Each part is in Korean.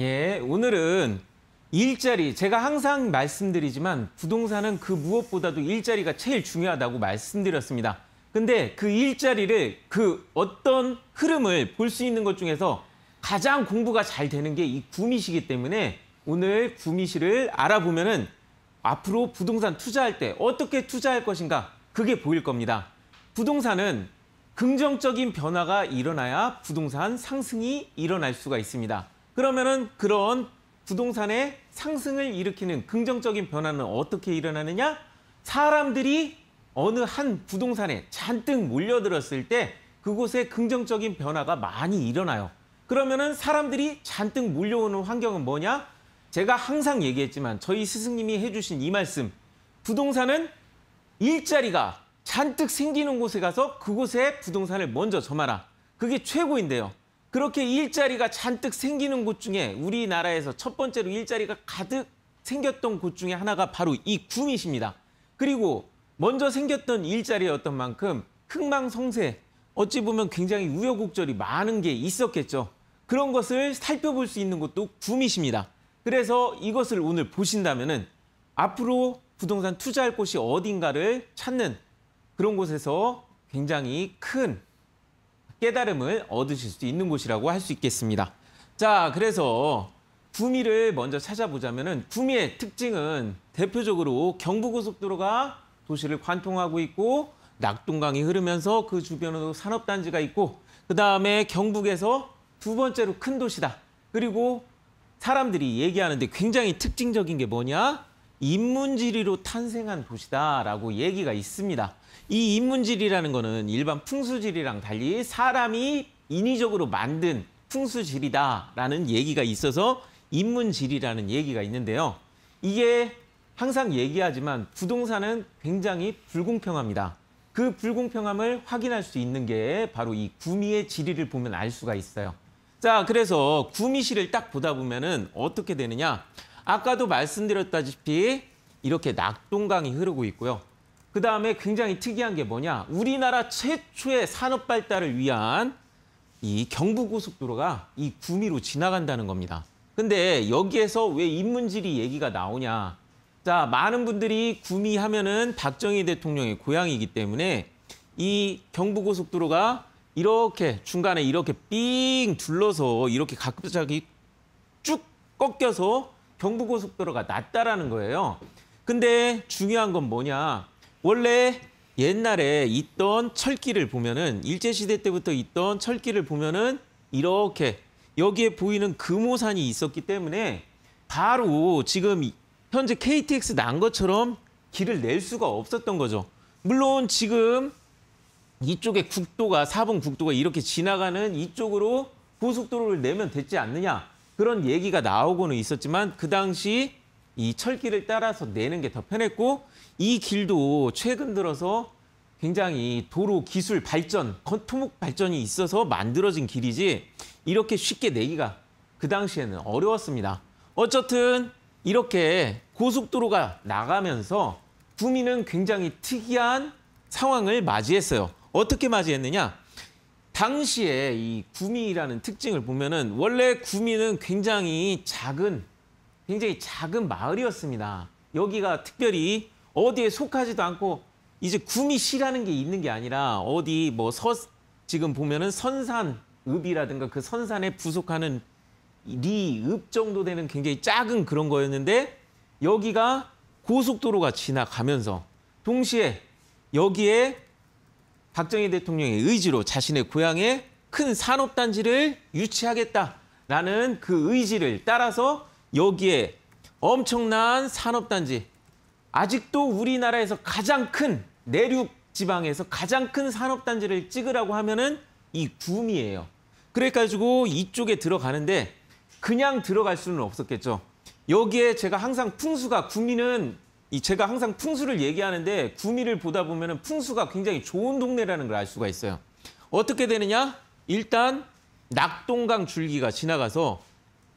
예, 오늘은 일자리, 제가 항상 말씀드리지만 부동산은 그 무엇보다도 일자리가 제일 중요하다고 말씀드렸습니다. 근데 그 일자리를 그 어떤 흐름을 볼 수 있는 것 중에서 가장 공부가 잘 되는 게 이 구미시기 때문에 오늘 구미시를 알아보면 은 앞으로 부동산 투자할 때 어떻게 투자할 것인가 그게 보일 겁니다. 부동산은 긍정적인 변화가 일어나야 부동산 상승이 일어날 수가 있습니다. 그러면은 그런 부동산의 상승을 일으키는 긍정적인 변화는 어떻게 일어나느냐? 사람들이 어느 한 부동산에 잔뜩 몰려들었을 때 그곳에 긍정적인 변화가 많이 일어나요. 그러면은 사람들이 잔뜩 몰려오는 환경은 뭐냐? 제가 항상 얘기했지만 저희 스승님이 해주신 이 말씀. 부동산은 일자리가 잔뜩 생기는 곳에 가서 그곳에 부동산을 먼저 점하라. 그게 최고인데요. 그렇게 일자리가 잔뜩 생기는 곳 중에 우리나라에서 첫 번째로 일자리가 가득 생겼던 곳 중에 하나가 바로 이구미십니다 그리고 먼저 생겼던 일자리였던 만큼 흥망성쇠, 어찌 보면 굉장히 우여곡절이 많은 게 있었겠죠. 그런 것을 살펴볼 수 있는 곳도 구미십니다 그래서 이것을 오늘 보신다면 앞으로 부동산 투자할 곳이 어딘가를 찾는 그런 곳에서 굉장히 큰 깨달음을 얻으실 수 있는 곳이라고 할 수 있겠습니다. 자, 그래서 구미를 먼저 찾아보자면 은 구미의 특징은 대표적으로 경부고속도로가 도시를 관통하고 있고 낙동강이 흐르면서 그 주변으로 산업단지가 있고 그다음에 경북에서 두 번째로 큰 도시다. 그리고 사람들이 얘기하는데 굉장히 특징적인 게 뭐냐? 인문지리로 탄생한 도시다라고 얘기가 있습니다. 이 인문지리라는 거는 일반 풍수지리랑 달리 사람이 인위적으로 만든 풍수지리다라는 얘기가 있어서 인문지리라는 얘기가 있는데요. 이게 항상 얘기하지만 부동산은 굉장히 불공평합니다. 그 불공평함을 확인할 수 있는 게 바로 이 구미의 지리를 보면 알 수가 있어요. 자, 그래서 구미시를 딱 보다 보면은 어떻게 되느냐? 아까도 말씀드렸다시피 이렇게 낙동강이 흐르고 있고요. 그다음에 굉장히 특이한 게 뭐냐. 우리나라 최초의 산업 발달을 위한 이 경부고속도로가 이 구미로 지나간다는 겁니다. 근데 여기에서 왜 인문지리 얘기가 나오냐. 자, 많은 분들이 구미 하면은 박정희 대통령의 고향이기 때문에 이 경부고속도로가 이렇게 중간에 이렇게 삥 둘러서 이렇게 갑자기 쭉 꺾여서 경부고속도로가 낮다라는 거예요. 근데 중요한 건 뭐냐. 원래 옛날에 있던 철길을 보면은 일제시대 때부터 있던 철길을 보면은 이렇게 여기에 보이는 금호산이 있었기 때문에 바로 지금 현재 KTX 난 것처럼 길을 낼 수가 없었던 거죠. 물론 지금 이쪽에 국도가 사분 국도가 이렇게 지나가는 이쪽으로 고속도로를 내면 되지 않느냐. 그런 얘기가 나오고는 있었지만 그 당시 이 철길을 따라서 내는 게 더 편했고 이 길도 최근 들어서 굉장히 도로 기술 발전, 토목 발전이 있어서 만들어진 길이지 이렇게 쉽게 내기가 그 당시에는 어려웠습니다. 어쨌든 이렇게 고속도로가 나가면서 구미는 굉장히 특이한 상황을 맞이했어요. 어떻게 맞이했느냐? 당시에 이 구미라는 특징을 보면은 원래 구미는 굉장히 작은 굉장히 작은 마을이었습니다. 여기가 특별히 어디에 속하지도 않고 이제 구미시라는 게 있는 게 아니라 어디 뭐 서, 지금 보면은 선산 읍이라든가 그 선산에 부속하는 리읍 정도 되는 굉장히 작은 그런 거였는데 여기가 고속도로가 지나가면서 동시에 여기에 박정희 대통령의 의지로 자신의 고향에 큰 산업단지를 유치하겠다라는 그 의지를 따라서 여기에 엄청난 산업단지, 아직도 우리나라에서 가장 큰 내륙 지방에서 가장 큰 산업단지를 찍으라고 하면은 이 구미예요. 그래가지고 이쪽에 들어가는데 그냥 들어갈 수는 없었겠죠. 여기에 제가 항상 풍수가 구미는 이 제가 항상 풍수를 얘기하는데 구미를 보다 보면 풍수가 굉장히 좋은 동네라는 걸 알 수가 있어요. 어떻게 되느냐? 일단 낙동강 줄기가 지나가서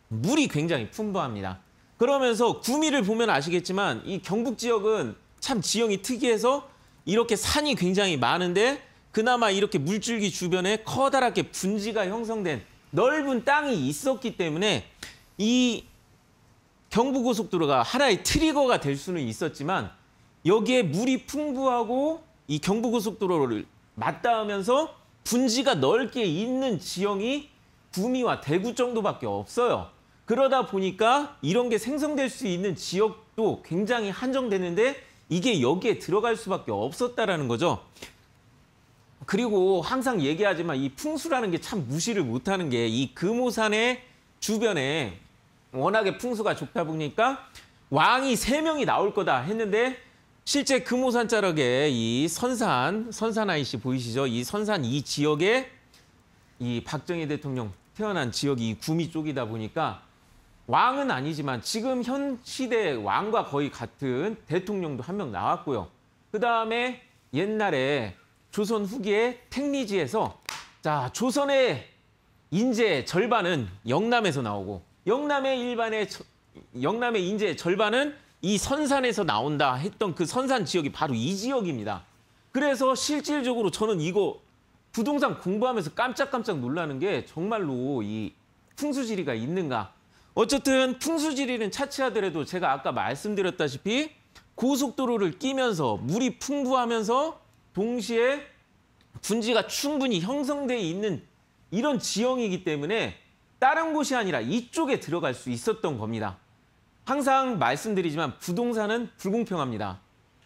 물이 굉장히 풍부합니다. 그러면서 구미를 보면 아시겠지만 이 경북 지역은 참 지형이 특이해서 이렇게 산이 굉장히 많은데 그나마 이렇게 물줄기 주변에 커다랗게 분지가 형성된 넓은 땅이 있었기 때문에 이 경부고속도로가 하나의 트리거가 될 수는 있었지만 여기에 물이 풍부하고 이 경부고속도로를 맞닿으면서 분지가 넓게 있는 지형이 구미와 대구 정도밖에 없어요. 그러다 보니까 이런 게 생성될 수 있는 지역도 굉장히 한정되는데 이게 여기에 들어갈 수밖에 없었다라는 거죠. 그리고 항상 얘기하지만 이 풍수라는 게 참 무시를 못하는 게 이 금호산의 주변에 워낙에 풍수가 좁다 보니까 왕이 세명이 나올 거다 했는데 실제 금호산자락에 이 선산, 선산 아이씨 보이시죠? 이 선산 이 지역에 이 박정희 대통령 태어난 지역이 구미 쪽이다 보니까 왕은 아니지만 지금 현 시대 왕과 거의 같은 대통령도 한 명 나왔고요. 그다음에 옛날에 조선 후기에 택리지에서 자 조선의 인재 절반은 영남에서 나오고 영남의 일반의 영남의 인재 절반은 이 선산에서 나온다 했던 그 선산 지역이 바로 이 지역입니다. 그래서 실질적으로 저는 이거 부동산 공부하면서 깜짝깜짝 놀라는 게 정말로 이 풍수지리가 있는가. 어쨌든 풍수지리는 차치하더라도 제가 아까 말씀드렸다시피 고속도로를 끼면서 물이 풍부하면서 동시에 분지가 충분히 형성돼 있는 이런 지형이기 때문에 다른 곳이 아니라 이쪽에 들어갈 수 있었던 겁니다. 항상 말씀드리지만 부동산은 불공평합니다.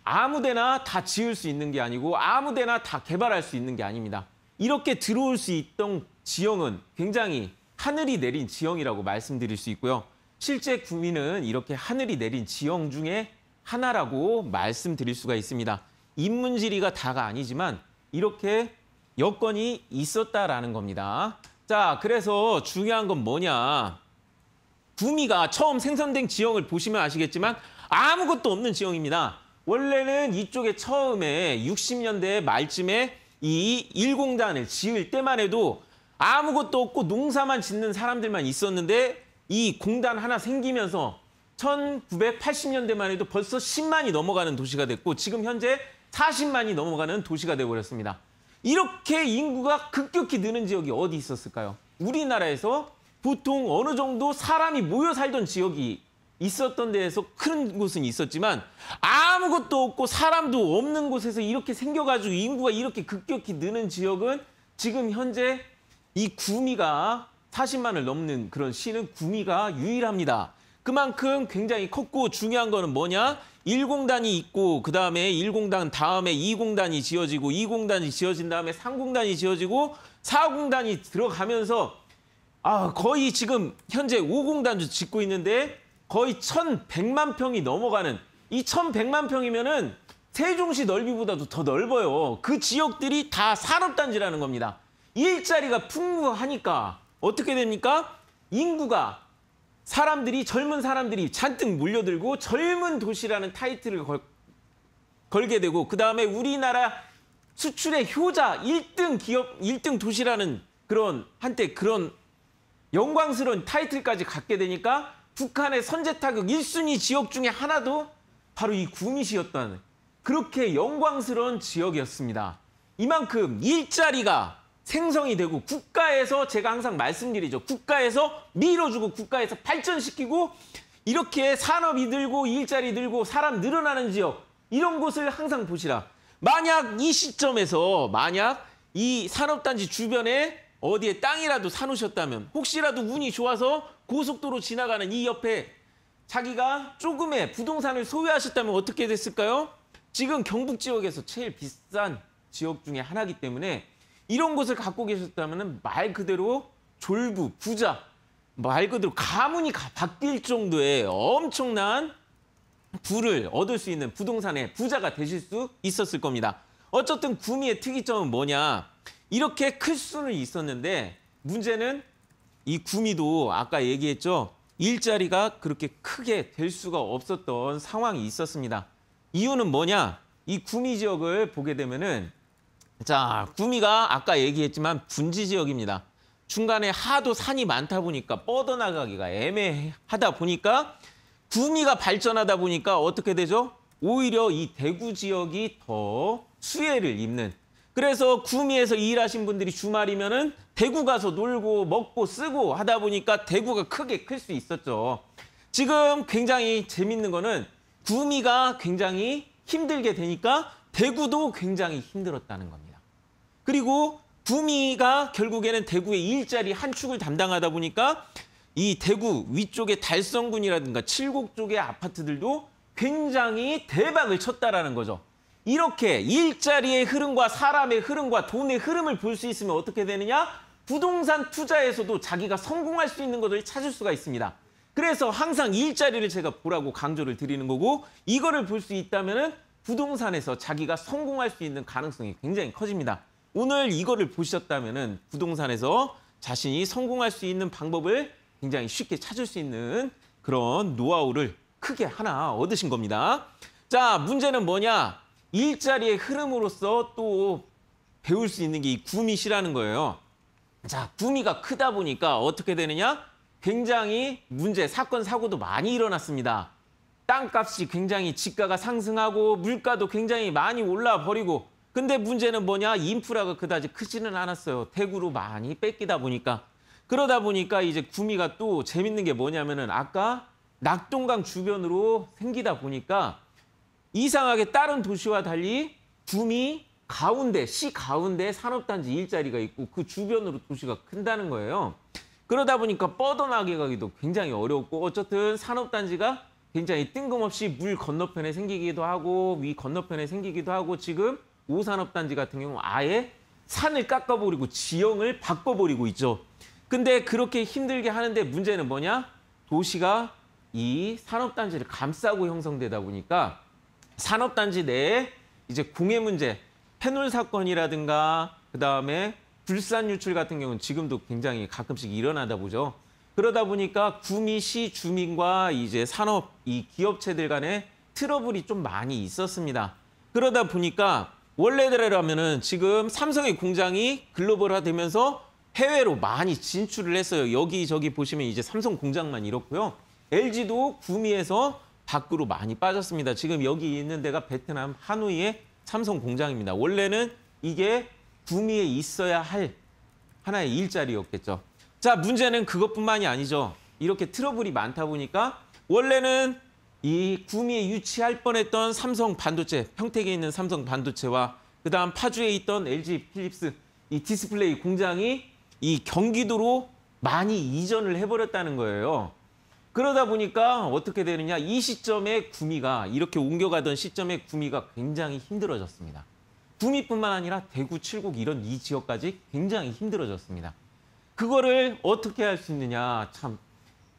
아무 데나 다 지을 수 있는 게 아니고 아무 데나 다 개발할 수 있는 게 아닙니다. 이렇게 들어올 수 있던 지형은 굉장히 하늘이 내린 지형이라고 말씀드릴 수 있고요. 실제 구민은 이렇게 하늘이 내린 지형 중에 하나라고 말씀드릴 수가 있습니다. 입문지리가 다가 아니지만 이렇게 여건이 있었다라는 겁니다. 자, 그래서 중요한 건 뭐냐. 구미가 처음 생성된 지형을 보시면 아시겠지만 아무것도 없는 지형입니다. 원래는 이쪽에 처음에 60년대 말쯤에 이 일공단을 지을 때만 해도 아무것도 없고 농사만 짓는 사람들만 있었는데 이 공단 하나 생기면서 1980년대만 해도 벌써 10만이 넘어가는 도시가 됐고 지금 현재 40만이 넘어가는 도시가 되어버렸습니다. 이렇게 인구가 급격히 느는 지역이 어디 있었을까요? 우리나라에서 보통 어느 정도 사람이 모여 살던 지역이 있었던 데에서 큰 곳은 있었지만 아무것도 없고 사람도 없는 곳에서 이렇게 생겨가지고 인구가 이렇게 급격히 느는 지역은 지금 현재 이 구미가 40만을 넘는 그런 시는 구미가 유일합니다. 그만큼 굉장히 컸고 중요한 거는 뭐냐? 1공단이 있고 그다음에 1공단 다음에 2공단이 지어지고 2공단이 지어진 다음에 3공단이 지어지고 4공단이 들어가면서 아, 거의 지금 현재 5공단도 짓고 있는데 거의 1,100만 평이 넘어가는 이 1,100만 평이면은 세종시 넓이보다도 더 넓어요. 그 지역들이 다 산업단지라는 겁니다. 일자리가 풍부하니까 어떻게 됩니까? 인구가 사람들이 젊은 사람들이 잔뜩 몰려들고 젊은 도시라는 타이틀을 걸, 걸게 되고 그다음에 우리나라 수출의 효자 1등 기업 1등 도시라는 그런 한때 그런 영광스러운 타이틀까지 갖게 되니까 북한의 선제 타격 1순위 지역 중에 하나도 바로 이 구미시였다는 그렇게 영광스러운 지역이었습니다. 이만큼 일자리가 생성이 되고 국가에서 제가 항상 말씀드리죠. 국가에서 밀어주고 국가에서 발전시키고 이렇게 산업이 늘고 일자리 늘고 사람 늘어나는 지역 이런 곳을 항상 보시라. 만약 이 시점에서 만약 이 산업단지 주변에 어디에 땅이라도 사놓으셨다면 혹시라도 운이 좋아서 고속도로 지나가는 이 옆에 자기가 조금의 부동산을 소유하셨다면 어떻게 됐을까요? 지금 경북 지역에서 제일 비싼 지역 중에 하나이기 때문에 이런 것을 갖고 계셨다면 말 그대로 졸부, 부자, 말 그대로 가문이 바뀔 정도의 엄청난 부를 얻을 수 있는 부동산의 부자가 되실 수 있었을 겁니다. 어쨌든 구미의 특이점은 뭐냐. 이렇게 클 수는 있었는데 문제는 이 구미도 아까 얘기했죠. 일자리가 그렇게 크게 될 수가 없었던 상황이 있었습니다. 이유는 뭐냐? 이 구미 지역을 보게 되면은 자, 구미가 아까 얘기했지만 분지 지역입니다. 중간에 하도 산이 많다 보니까 뻗어나가기가 애매하다 보니까 구미가 발전하다 보니까 어떻게 되죠? 오히려 이 대구 지역이 더 수혜를 입는 그래서 구미에서 일하신 분들이 주말이면은 대구 가서 놀고 먹고 쓰고 하다 보니까 대구가 크게 클 수 있었죠. 지금 굉장히 재밌는 거는 구미가 굉장히 힘들게 되니까 대구도 굉장히 힘들었다는 겁니다. 그리고 구미가 결국에는 대구의 일자리 한 축을 담당하다 보니까 이 대구 위쪽의 달성군이라든가 칠곡 쪽의 아파트들도 굉장히 대박을 쳤다라는 거죠. 이렇게 일자리의 흐름과 사람의 흐름과 돈의 흐름을 볼 수 있으면 어떻게 되느냐? 부동산 투자에서도 자기가 성공할 수 있는 것을 찾을 수가 있습니다. 그래서 항상 일자리를 제가 보라고 강조를 드리는 거고 이거를 볼 수 있다면 부동산에서 자기가 성공할 수 있는 가능성이 굉장히 커집니다. 오늘 이거를 보셨다면 부동산에서 자신이 성공할 수 있는 방법을 굉장히 쉽게 찾을 수 있는 그런 노하우를 크게 하나 얻으신 겁니다. 자, 문제는 뭐냐? 일자리의 흐름으로서 또 배울 수 있는 게이 구미시라는 거예요. 자, 구미가 크다 보니까 어떻게 되느냐? 굉장히 문제, 사건, 사고도 많이 일어났습니다. 땅값이 굉장히 집가가 상승하고 물가도 굉장히 많이 올라 버리고 근데 문제는 뭐냐? 인프라가 그다지 크지는 않았어요. 태구로 많이 뺏기다 보니까. 그러다 보니까 이제 구미가 또 재밌는 게 뭐냐면은 아까 낙동강 주변으로 생기다 보니까 이상하게 다른 도시와 달리 구미 가운데, 시 가운데 산업단지 일자리가 있고 그 주변으로 도시가 큰다는 거예요. 그러다 보니까 뻗어나게 가기도 굉장히 어렵고 어쨌든 산업단지가 굉장히 뜬금없이 물 건너편에 생기기도 하고 위 건너편에 생기기도 하고 지금 우산업단지 같은 경우 아예 산을 깎아버리고 지형을 바꿔버리고 있죠. 근데 그렇게 힘들게 하는데 문제는 뭐냐? 도시가 이 산업단지를 감싸고 형성되다 보니까 산업단지 내에 이제 공해 문제, 페놀 사건이라든가 그다음에 불산 유출 같은 경우는 지금도 굉장히 가끔씩 일어나다 보죠. 그러다 보니까 구미 시 주민과 이제 산업 이 기업체들 간에 트러블이 좀 많이 있었습니다. 그러다 보니까 원래대로라면은 지금 삼성의 공장이 글로벌화되면서 해외로 많이 진출을 했어요. 여기저기 보시면 이제 삼성 공장만 이렇고요. LG도 구미에서 밖으로 많이 빠졌습니다. 지금 여기 있는 데가 베트남 하노이의 삼성 공장입니다. 원래는 이게 구미에 있어야 할 하나의 일자리였겠죠. 자, 문제는 그것뿐만이 아니죠. 이렇게 트러블이 많다 보니까 원래는 이 구미에 유치할 뻔했던 삼성 반도체, 평택에 있는 삼성 반도체와 그다음 파주에 있던 LG 필립스 이 디스플레이 공장이 이 경기도로 많이 이전을 해버렸다는 거예요. 그러다 보니까 어떻게 되느냐 이 시점에 구미가 이렇게 옮겨가던 시점에 구미가 굉장히 힘들어졌습니다. 구미뿐만 아니라 대구, 칠곡 이런 이 지역까지 굉장히 힘들어졌습니다. 그거를 어떻게 할 수 있느냐 참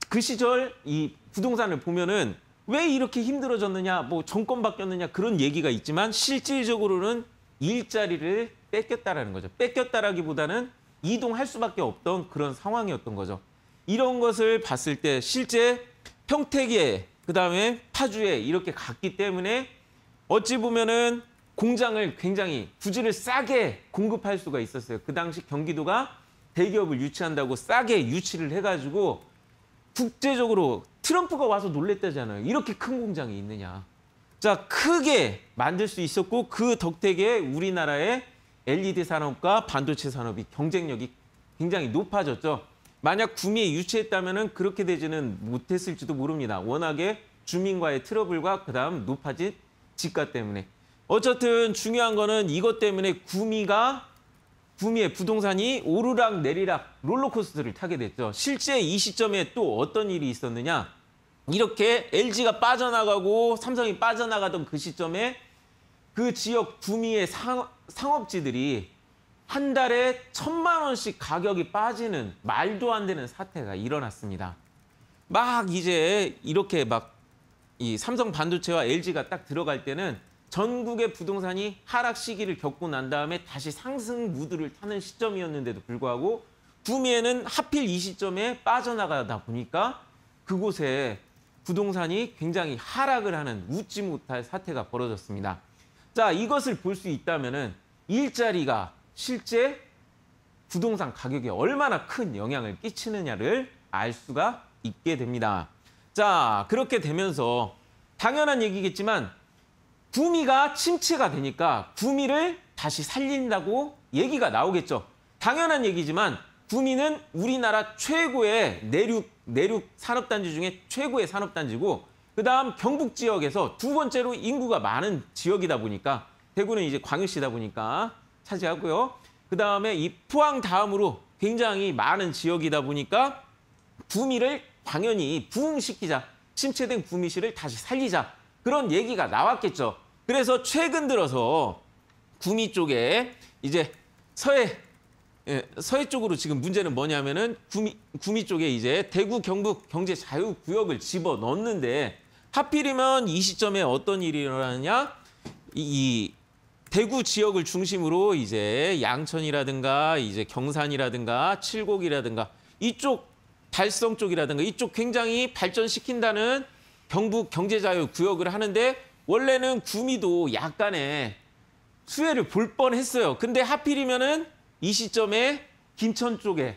그 시절 이 부동산을 보면은 왜 이렇게 힘들어졌느냐, 뭐 정권 바뀌었느냐 그런 얘기가 있지만 실질적으로는 일자리를 뺏겼다라는 거죠. 뺏겼다라기보다는 이동할 수밖에 없던 그런 상황이었던 거죠. 이런 것을 봤을 때 실제 평택에 그다음에 파주에 이렇게 갔기 때문에 어찌 보면은 공장을 굉장히 부지를 싸게 공급할 수가 있었어요. 그 당시 경기도가 대기업을 유치한다고 싸게 유치를 해가지고 국제적으로 트럼프가 와서 놀랬다잖아요. 이렇게 큰 공장이 있느냐. 자, 크게 만들 수 있었고 그 덕택에 우리나라의 LED 산업과 반도체 산업이 경쟁력이 굉장히 높아졌죠. 만약 구미에 유치했다면 은 그렇게 되지는 못했을지도 모릅니다. 워낙에 주민과의 트러블과 그다음 높아진 집가 때문에. 어쨌든 중요한 거는 이것 때문에 구미가 구미의 부동산이 오르락 내리락 롤러코스터를 타게 됐죠. 실제 이 시점에 또 어떤 일이 있었느냐. 이렇게 LG가 빠져나가고 삼성이 빠져나가던 그 시점에 그 지역 구미의 상, 상업지들이 한 달에 천만 원씩 가격이 빠지는 말도 안 되는 사태가 일어났습니다. 막 이제 이렇게 막 이 삼성 반도체와 LG가 딱 들어갈 때는 전국의 부동산이 하락 시기를 겪고 난 다음에 다시 상승 무드를 타는 시점이었는데도 불구하고 구미에는 하필 이 시점에 빠져나가다 보니까 그곳에 부동산이 굉장히 하락을 하는 웃지 못할 사태가 벌어졌습니다. 자, 이것을 볼 수 있다면 일자리가 실제 부동산 가격에 얼마나 큰 영향을 끼치느냐를 알 수가 있게 됩니다. 자, 그렇게 되면서 당연한 얘기겠지만 구미가 침체가 되니까 구미를 다시 살린다고 얘기가 나오겠죠. 당연한 얘기지만 구미는 우리나라 최고의 내륙 내륙 산업단지 중에 최고의 산업단지고 그다음 경북 지역에서 두 번째로 인구가 많은 지역이다 보니까 대구는 이제 광역시다 보니까 차지하고요. 그다음에 이 포항 다음으로 굉장히 많은 지역이다 보니까 구미를 당연히 부흥시키자. 침체된 구미시를 다시 살리자. 그런 얘기가 나왔겠죠. 그래서 최근 들어서 구미 쪽에 이제 서해 예, 서해 쪽으로 지금 문제는 뭐냐면은 구미, 구미 쪽에 이제 대구 경북 경제 자유 구역을 집어 넣는데 하필이면 이 시점에 어떤 일이 일어나느냐 이, 이 대구 지역을 중심으로 이제 양천이라든가 이제 경산이라든가 칠곡이라든가 이쪽 달성 쪽이라든가 이쪽 굉장히 발전시킨다는 경북 경제자유 구역을 하는데 원래는 구미도 약간의 수혜를 볼 뻔했어요. 근데 하필이면은 이 시점에 김천 쪽에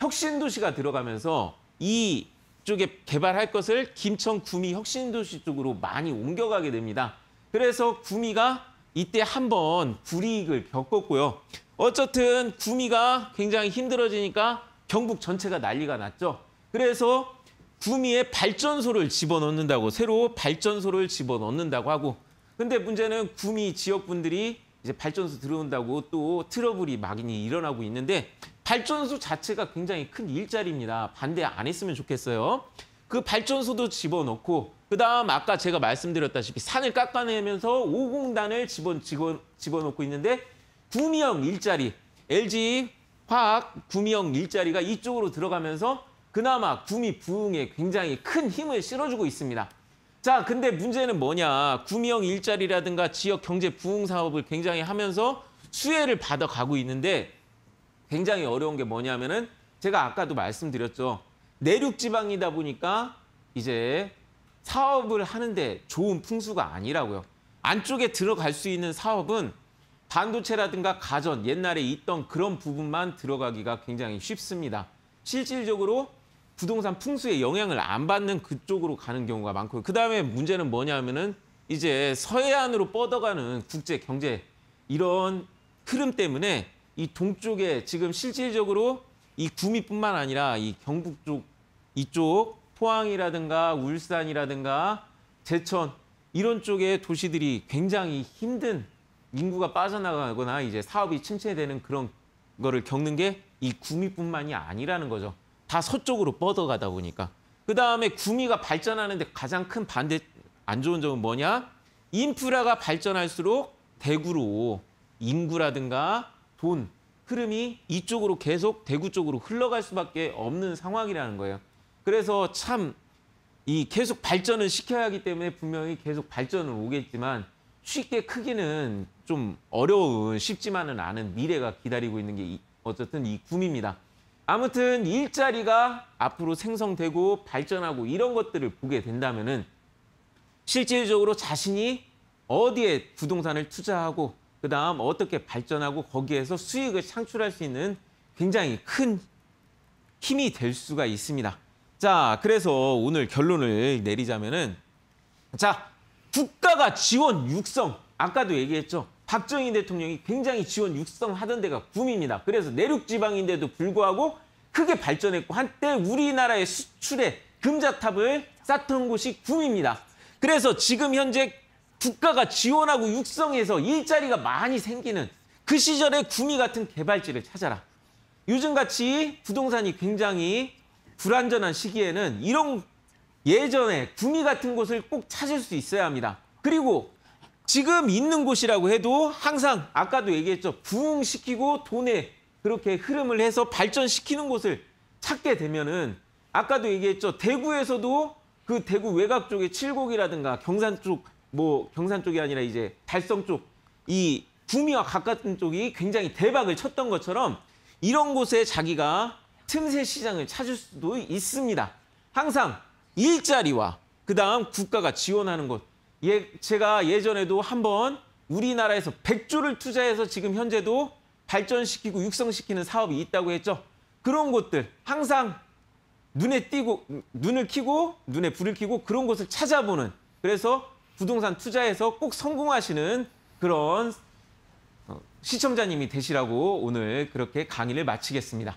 혁신도시가 들어가면서 이 쪽에 개발할 것을 김천 구미 혁신도시 쪽으로 많이 옮겨가게 됩니다. 그래서 구미가 이때 한번 불이익을 겪었고요. 어쨌든 구미가 굉장히 힘들어지니까 경북 전체가 난리가 났죠. 그래서 구미에 발전소를 집어넣는다고 새로 발전소를 집어넣는다고 하고 근데 문제는 구미 지역분들이 이제 발전소 들어온다고 또 트러블이 많이 일어나고 있는데 발전소 자체가 굉장히 큰 일자리입니다. 반대 안 했으면 좋겠어요. 그 발전소도 집어넣고 그다음 아까 제가 말씀드렸다시피 산을 깎아내면서 오공단을 집어, 집어, 집어넣고 있는데 구미형 일자리, LG 화학 구미형 일자리가 이쪽으로 들어가면서 그나마 구미 부흥에 굉장히 큰 힘을 실어주고 있습니다. 자, 근데 문제는 뭐냐. 구미형 일자리라든가 지역 경제 부흥 사업을 굉장히 하면서 수혜를 받아가고 있는데 굉장히 어려운 게 뭐냐면은 제가 아까도 말씀드렸죠. 내륙 지방이다 보니까 이제 사업을 하는데 좋은 풍수가 아니라고요. 안쪽에 들어갈 수 있는 사업은 반도체라든가 가전, 옛날에 있던 그런 부분만 들어가기가 굉장히 쉽습니다. 실질적으로 부동산 풍수의 영향을 안 받는 그쪽으로 가는 경우가 많고요. 그다음에 문제는 뭐냐면은 이제 서해안으로 뻗어가는 국제 경제 이런 흐름 때문에 이 동쪽에 지금 실질적으로 이 구미뿐만 아니라 이 경북 쪽 이쪽 포항이라든가 울산이라든가 제천 이런 쪽의 도시들이 굉장히 힘든 인구가 빠져나가거나 이제 사업이 침체되는 그런 거를 겪는 게 이 구미뿐만이 아니라는 거죠. 다 서쪽으로 뻗어가다 보니까. 그다음에 구미가 발전하는데 가장 큰 반대 안 좋은 점은 뭐냐? 인프라가 발전할수록 대구로 인구라든가 돈, 흐름이 이쪽으로 계속 대구 쪽으로 흘러갈 수밖에 없는 상황이라는 거예요. 그래서 참 이 계속 발전을 시켜야 하기 때문에 분명히 계속 발전을 오겠지만 쉽게 크기는 좀 어려운 쉽지만은 않은 미래가 기다리고 있는 게 어쨌든 이 구미입니다. 아무튼 일자리가 앞으로 생성되고 발전하고 이런 것들을 보게 된다면은 실질적으로 자신이 어디에 부동산을 투자하고 그다음 어떻게 발전하고 거기에서 수익을 창출할 수 있는 굉장히 큰 힘이 될 수가 있습니다. 자, 그래서 오늘 결론을 내리자면은 자, 국가가 지원 육성 아까도 얘기했죠. 박정희 대통령이 굉장히 지원 육성하던 데가 구미입니다. 그래서 내륙 지방인데도 불구하고 크게 발전했고 한때 우리나라의 수출의 금자탑을 쌓던 곳이 구미입니다. 그래서 지금 현재 국가가 지원하고 육성해서 일자리가 많이 생기는 그 시절의 구미 같은 개발지를 찾아라. 요즘같이 부동산이 굉장히 불안전한 시기에는 이런 예전에 구미 같은 곳을 꼭 찾을 수 있어야 합니다. 그리고 지금 있는 곳이라고 해도 항상 아까도 얘기했죠. 부흥시키고 돈에 그렇게 흐름을 해서 발전시키는 곳을 찾게 되면은 아까도 얘기했죠. 대구에서도 그 대구 외곽 쪽에 칠곡이라든가 경산 쪽, 뭐 경산 쪽이 아니라 이제 달성 쪽, 이 구미와 가까운 쪽이 굉장히 대박을 쳤던 것처럼 이런 곳에 자기가 틈새 시장을 찾을 수도 있습니다. 항상 일자리와 그다음 국가가 지원하는 곳, 예, 제가 예전에도 한번 우리나라에서 백조를 투자해서 지금 현재도 발전시키고 육성시키는 사업이 있다고 했죠. 그런 곳들 항상 눈에 띄고 눈을 키고 눈에 불을 키고 그런 곳을 찾아보는 그래서 부동산 투자에서 꼭 성공하시는 그런 어, 시청자님이 되시라고 오늘 그렇게 강의를 마치겠습니다.